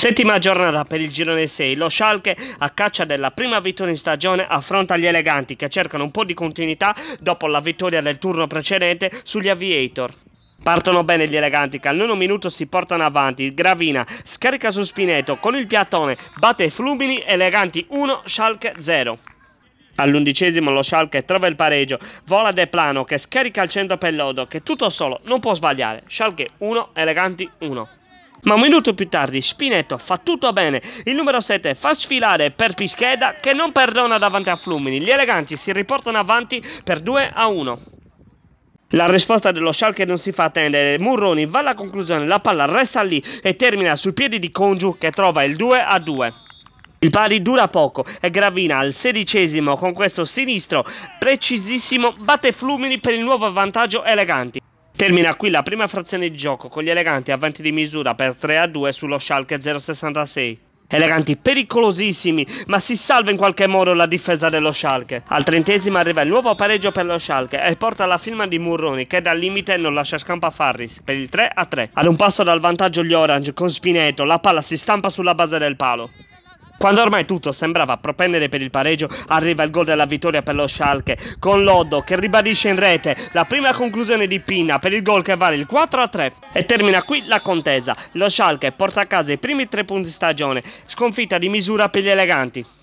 Settima giornata per il girone 6. Lo Schalke, a caccia della prima vittoria in stagione, affronta gli eleganti che cercano un po' di continuità dopo la vittoria del turno precedente sugli Aviator. Partono bene gli eleganti che al nono minuto si portano avanti. Gravina scarica su Spineto con il piattone, batte Flumini, eleganti 1, Schalke 0. All'undicesimo lo Schalke trova il pareggio, vola De Plano che scarica al centro per Lodo che tutto solo non può sbagliare. Schalke 1, eleganti 1. Ma un minuto più tardi Spinetto fa tutto bene, il numero 7 fa sfilare per Pischeda che non perdona davanti a Flumini, gli eleganti si riportano avanti per 2 a 1. La risposta dello Schalke non si fa attendere, Murroni va alla conclusione, la palla resta lì e termina sui piedi di Congiu che trova il 2 a 2. Il pari dura poco e Gravina al sedicesimo con questo sinistro precisissimo batte Flumini per il nuovo vantaggio eleganti. Termina qui la prima frazione di gioco con gli eleganti avanti di misura per 3 a 2 sullo Schalke 066. Eleganti pericolosissimi, ma si salva in qualche modo la difesa dello Schalke. Al trentesimo arriva il nuovo pareggio per lo Schalke e porta la firma di Murroni che dal limite non lascia scampo a Farris per il 3 a 3. Ad un passo dal vantaggio gli Orange con Spineto, la palla si stampa sulla base del palo. Quando ormai tutto sembrava propendere per il pareggio, arriva il gol della vittoria per lo Schalke, con Loddo che ribadisce in rete la prima conclusione di Pina per il gol che vale il 4-3 e termina qui la contesa. Lo Schalke porta a casa i primi tre punti stagione, sconfitta di misura per gli eleganti.